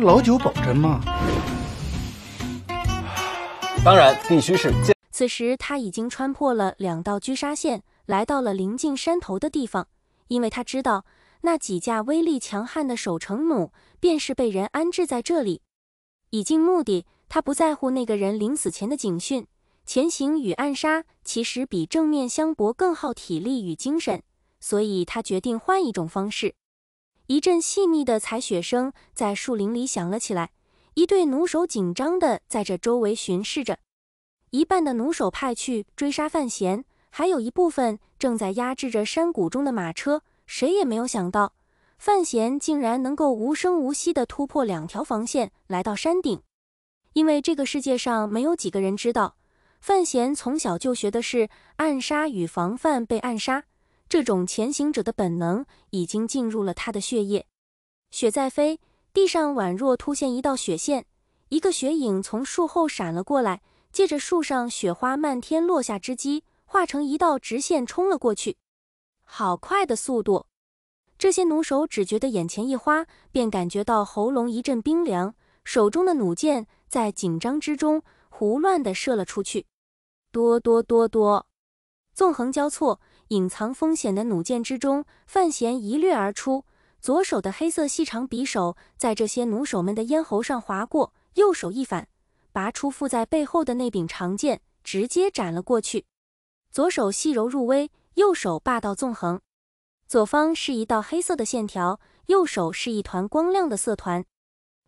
老酒保真吗？当然必须是。此时他已经穿破了两道狙杀线，来到了临近山头的地方，因为他知道那几架威力强悍的守城弩便是被人安置在这里，以尽目的。他不在乎那个人临死前的警讯，前行与暗杀其实比正面相搏更耗体力与精神，所以他决定换一种方式。一阵细密的踩雪声在树林里响了起来，一对弩手紧张地在这周围巡视着。一半的弩手派去追杀范闲，还有一部分正在压制着山谷中的马车。谁也没有想到，范闲竟然能够无声无息地突破两条防线，来到山顶。因为这个世界上没有几个人知道，范闲从小就学的是暗杀与防范被暗杀。这种前行者的本能已经进入了他的血液。雪在飞，地上宛若突现一道雪线，一个雪影从树后闪了过来，借着树上雪花漫天落下之机，化成一道直线冲了过去。好快的速度！这些弩手只觉得眼前一花，便感觉到喉咙一阵冰凉，手中的弩箭在紧张之中胡乱地射了出去。多多多多，纵横交错。隐藏风险的弩箭之中，范闲一掠而出，左手的黑色细长匕首在这些弩手们的咽喉上划过，右手一反，拔出附在背后的那柄长剑，直接斩了过去。左手细柔入微，右手霸道纵横。左方是一道黑色的线条，右手是一团光亮的色团。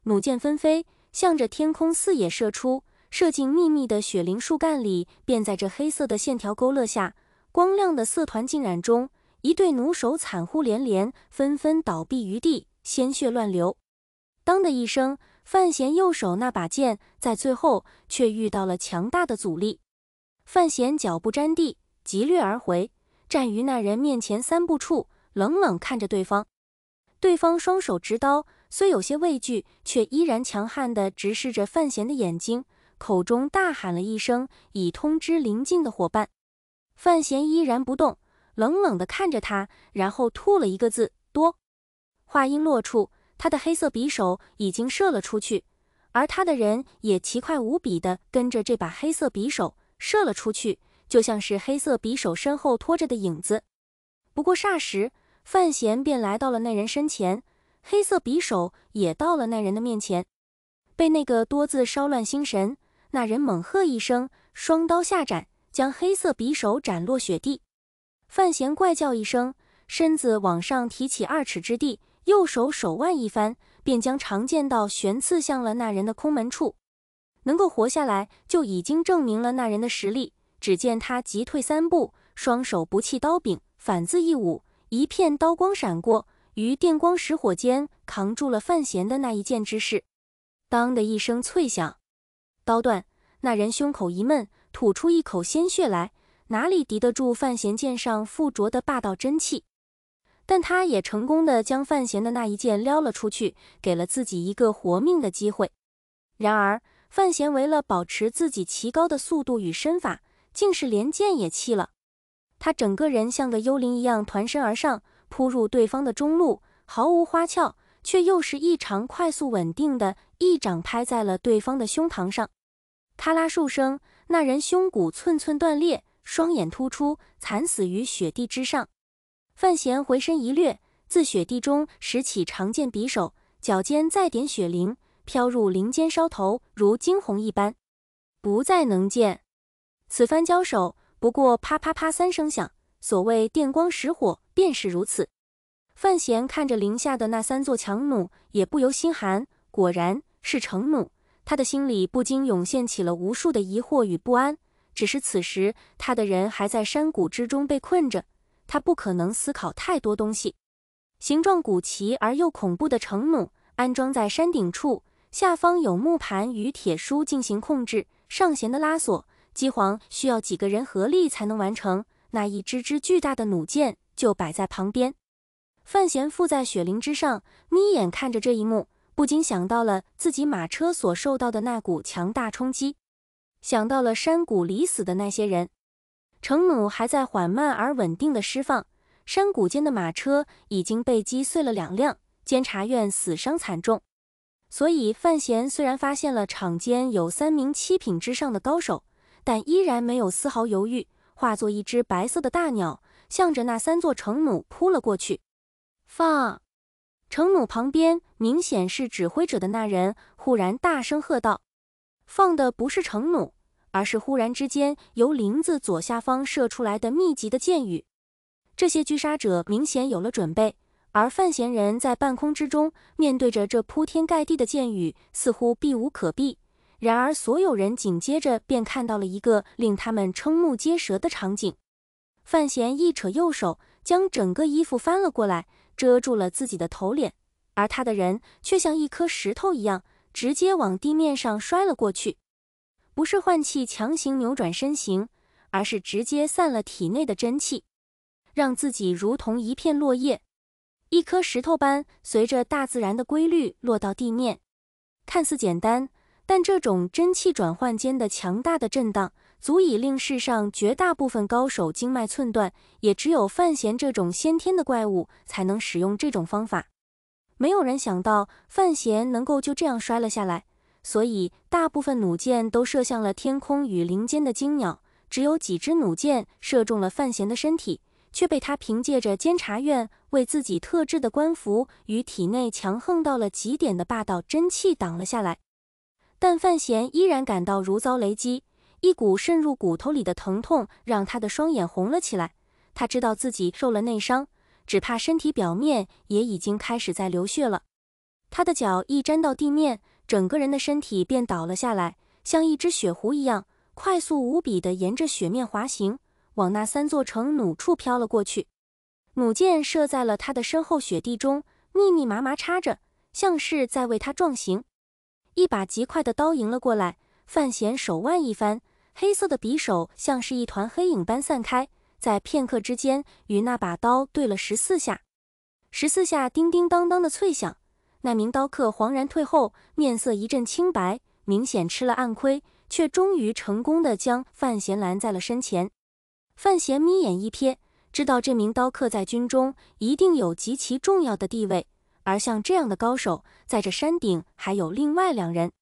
弩箭纷飞，向着天空四野射出，射进密密的雪林树干里，便在这黑色的线条勾勒下。光亮的色团浸染中，一对弩手惨呼连连，纷纷倒毙于地，鲜血乱流。当的一声，范闲右手那把剑在最后却遇到了强大的阻力。范闲脚不沾地，急掠而回，站于那人面前三步处，冷冷看着对方。对方双手执刀，虽有些畏惧，却依然强悍地直视着范闲的眼睛，口中大喊了一声，以通知临近的伙伴。范闲依然不动，冷冷地看着他，然后吐了一个字“多”。话音落处，他的黑色匕首已经射了出去，而他的人也奇快无比地跟着这把黑色匕首射了出去，就像是黑色匕首身后拖着的影子。不过霎时，范闲便来到了那人身前，黑色匕首也到了那人的面前。被那个“多”字烧乱心神，那人猛喝一声，双刀下斩。将黑色匕首斩落雪地，范闲怪叫一声，身子往上提起二尺之地，右手手腕一翻，便将长剑道悬刺向了那人的空门处。能够活下来，就已经证明了那人的实力。只见他急退三步，双手不弃刀柄，反自一舞，一片刀光闪过，于电光石火间扛住了范闲的那一剑之势。当的一声脆响，刀断，那人胸口一闷。吐出一口鲜血来，哪里敌得住范闲剑上附着的霸道真气？但他也成功的将范闲的那一剑撩了出去，给了自己一个活命的机会。然而，范闲为了保持自己奇高的速度与身法，竟是连剑也弃了。他整个人像个幽灵一样团身而上，扑入对方的中路，毫无花俏，却又是异常快速、稳定的一掌拍在了对方的胸膛上，咔啦数声。那人胸骨寸寸断裂，双眼突出，惨死于雪地之上。范闲回身一掠，自雪地中拾起长剑匕首，脚尖再点雪灵，飘入林间梢头，如惊鸿一般，不再能见。此番交手，不过啪啪啪三声响，所谓电光石火，便是如此。范闲看着林下的那三座强弩，也不由心寒，果然是成弩。他的心里不禁涌现起了无数的疑惑与不安，只是此时他的人还在山谷之中被困着，他不可能思考太多东西。形状古奇而又恐怖的城弩安装在山顶处，下方有木盘与铁梳进行控制，上弦的拉索、机簧需要几个人合力才能完成。那一支支巨大的弩箭就摆在旁边。范闲附在雪灵之上，眯眼看着这一幕。不禁想到了自己马车所受到的那股强大冲击，想到了山谷里死的那些人。城弩还在缓慢而稳定的释放，山谷间的马车已经被击碎了两辆，监察院死伤惨重。所以范闲虽然发现了场间有三名七品之上的高手，但依然没有丝毫犹豫，化作一只白色的大鸟，向着那三座城弩扑了过去。放。程弩旁边明显是指挥者的那人忽然大声喝道：“放的不是程弩，而是忽然之间由林子左下方射出来的密集的箭雨。”这些狙杀者明显有了准备，而范闲人在半空之中面对着这铺天盖地的箭雨，似乎避无可避。然而，所有人紧接着便看到了一个令他们瞠目结舌的场景：范闲一扯右手，将整个衣服翻了过来。遮住了自己的头脸，而他的人却像一颗石头一样，直接往地面上摔了过去。不是换气强行扭转身形，而是直接散了体内的真气，让自己如同一片落叶、一颗石头般，随着大自然的规律落到地面。看似简单，但这种真气转换间的强大的震荡。足以令世上绝大部分高手经脉寸断，也只有范闲这种先天的怪物才能使用这种方法。没有人想到范闲能够就这样摔了下来，所以大部分弩箭都射向了天空与林间的精鸟，只有几支弩箭射中了范闲的身体，却被他凭借着监察院为自己特制的官服与体内强横到了极点的霸道真气挡了下来。但范闲依然感到如遭雷击。一股渗入骨头里的疼痛让他的双眼红了起来，他知道自己受了内伤，只怕身体表面也已经开始在流血了。他的脚一沾到地面，整个人的身体便倒了下来，像一只雪狐一样，快速无比的沿着雪面滑行，往那三座城弩处飘了过去。弩箭射在了他的身后雪地中，密密麻麻插着，像是在为他壮行。一把极快的刀迎了过来，范闲手腕一翻。黑色的匕首像是一团黑影般散开，在片刻之间与那把刀对了十四下，十四下叮叮当当的脆响，那名刀客惶然退后，面色一阵清白，明显吃了暗亏，却终于成功的将范闲拦在了身前。范闲眯眼一瞥，知道这名刀客在军中一定有极其重要的地位，而像这样的高手，在这山顶还有另外两人，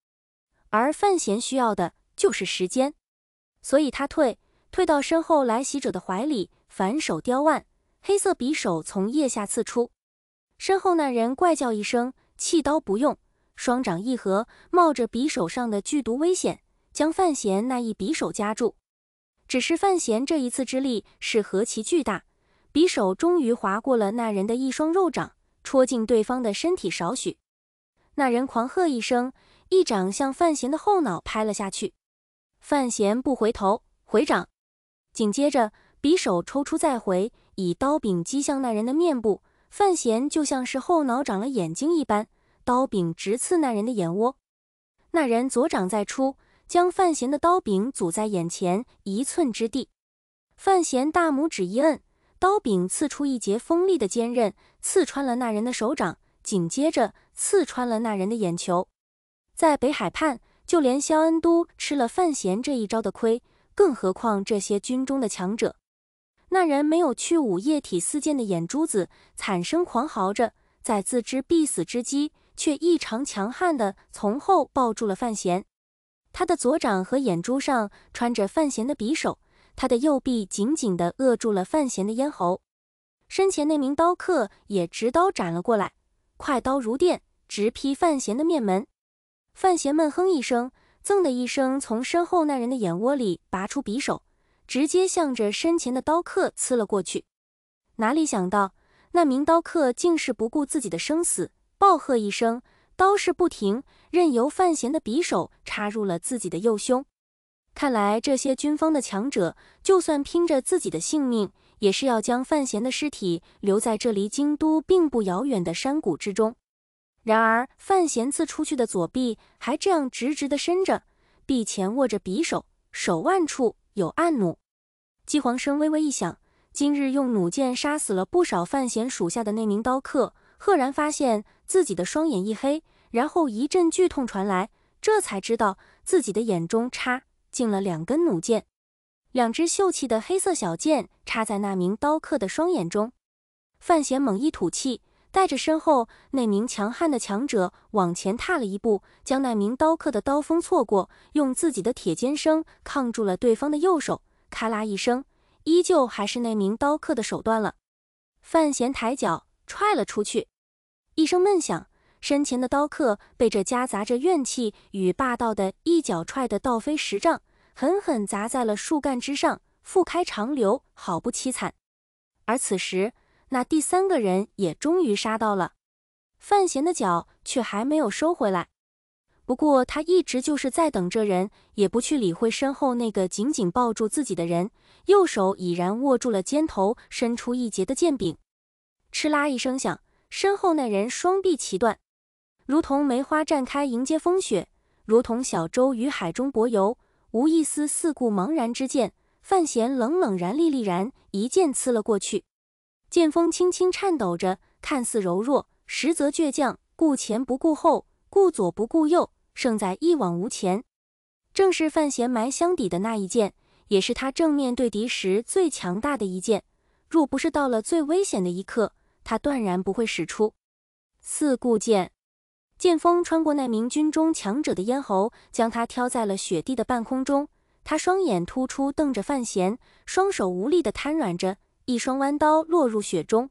而范闲需要的就是时间。所以他退，退到身后来袭者的怀里，反手雕腕，黑色匕首从腋下刺出。身后那人怪叫一声，弃刀不用，双掌一合，冒着匕首上的剧毒危险，将范闲那一匕首夹住。只是范闲这一次之力是何其巨大，匕首终于划过了那人的一双肉掌，戳进对方的身体少许。那人狂喝一声，一掌向范闲的后脑拍了下去。范闲不回头，回掌，紧接着匕首抽出再回，以刀柄击向那人的面部。范闲就像是后脑长了眼睛一般，刀柄直刺那人的眼窝。那人左掌再出，将范闲的刀柄阻在眼前一寸之地。范闲大拇指一摁，刀柄刺出一截锋利的尖刃，刺穿了那人的手掌，紧接着刺穿了那人的眼球。在北海畔。就连肖恩都吃了范闲这一招的亏，更何况这些军中的强者？那人没有去捂液体四溅的眼珠子，惨声狂嚎着，在自知必死之机，却异常强悍的从后抱住了范闲。他的左掌和眼珠上穿着范闲的匕首，他的右臂紧紧地扼住了范闲的咽喉。身前那名刀客也执刀斩了过来，快刀如电，直劈范闲的面门。范闲闷哼一声，噌的一声从身后那人的眼窝里拔出匕首，直接向着身前的刀客刺了过去。哪里想到，那名刀客竟是不顾自己的生死，暴喝一声，刀势不停，任由范闲的匕首插入了自己的右胸。看来这些军方的强者，就算拼着自己的性命，也是要将范闲的尸体留在这离京都并不遥远的山谷之中。然而，范闲刺出去的左臂还这样直直的伸着，臂前握着匕首，手腕处有暗弩。姬黄生微微一想，今日用弩箭杀死了不少范闲属下的那名刀客，赫然发现自己的双眼一黑，然后一阵剧痛传来，这才知道自己的眼中插进了两根弩箭，两只秀气的黑色小箭插在那名刀客的双眼中。范闲猛一吐气。带着身后那名强悍的强者往前踏了一步，将那名刀客的刀锋错过，用自己的铁尖生抗住了对方的右手。咔啦一声，依旧还是那名刀客的手断了。范闲抬脚踹了出去，一声闷响，身前的刀客被这夹杂着怨气与霸道的一脚踹得倒飞十丈，狠狠砸在了树干之上，腹开长流，好不凄惨。而此时。那第三个人也终于杀到了，范闲的脚却还没有收回来。不过他一直就是在等这人，也不去理会身后那个紧紧抱住自己的人。右手已然握住了肩头伸出一截的剑柄，哧啦一声响，身后那人双臂齐断，如同梅花绽开迎接风雪，如同小舟于海中泊游，无一丝四顾茫然之见。范闲冷冷然，立立然一剑刺了过去。剑锋轻轻颤抖着，看似柔弱，实则倔强，顾前不顾后，顾左不顾右，胜在一往无前。正是范闲埋箱底的那一剑，也是他正面对敌时最强大的一剑。若不是到了最危险的一刻，他断然不会使出四顾剑。剑锋穿过那名军中强者的咽喉，将他挑在了雪地的半空中。他双眼突出，瞪着范闲，双手无力地瘫软着。一双弯刀落入雪中，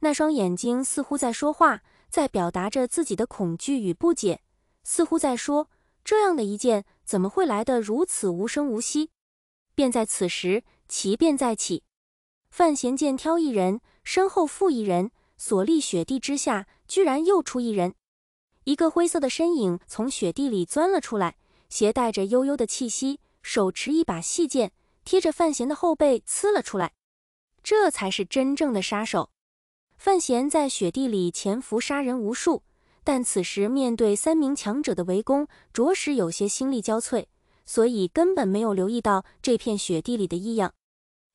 那双眼睛似乎在说话，在表达着自己的恐惧与不解，似乎在说：这样的一剑怎么会来得如此无声无息？便在此时，奇便再起。范闲剑挑一人，身后负一人，所立雪地之下，居然又出一人。一个灰色的身影从雪地里钻了出来，携带着悠悠的气息，手持一把细剑，贴着范闲的后背刺了出来。这才是真正的杀手。范闲在雪地里潜伏杀人无数，但此时面对三名强者的围攻，着实有些心力交瘁，所以根本没有留意到这片雪地里的异样。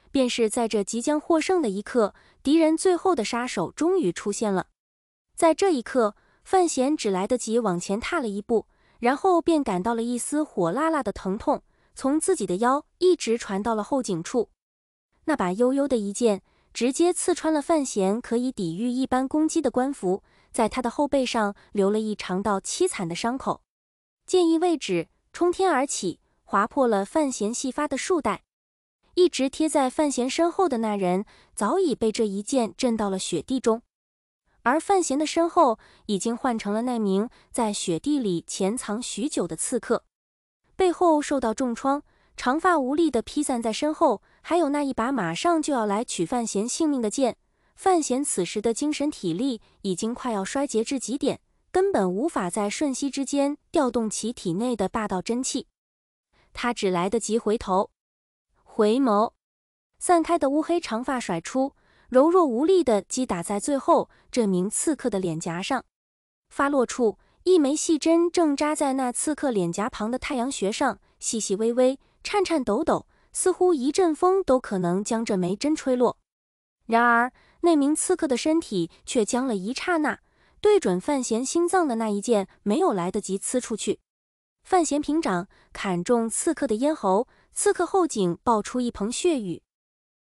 便是在这即将获胜的一刻，敌人最后的杀手终于出现了。在这一刻，范闲只来得及往前踏了一步，然后便感到了一丝火辣辣的疼痛，从自己的腰一直传到了后颈处。那把悠悠的一剑，直接刺穿了范闲可以抵御一般攻击的官服，在他的后背上留了一长道凄惨的伤口。剑意未止，冲天而起，划破了范闲细发的束带，一直贴在范闲身后的那人早已被这一剑震到了雪地中，而范闲的身后已经换成了那名在雪地里潜藏许久的刺客，背后受到重创，长发无力地披散在身后。还有那一把马上就要来取范闲性命的剑，范闲此时的精神体力已经快要衰竭至极点，根本无法在瞬息之间调动其体内的霸道真气。他只来得及回头，回眸，散开的乌黑长发甩出，柔弱无力地击打在最后这名刺客的脸颊上。发落处，一枚细针正扎在那刺客脸颊旁的太阳穴上，细细微微，颤颤抖抖。似乎一阵风都可能将这枚针吹落，然而那名刺客的身体却僵了一刹那，对准范闲心脏的那一剑没有来得及刺出去。范闲平掌砍中刺客的咽喉，刺客后颈爆出一盆血雨。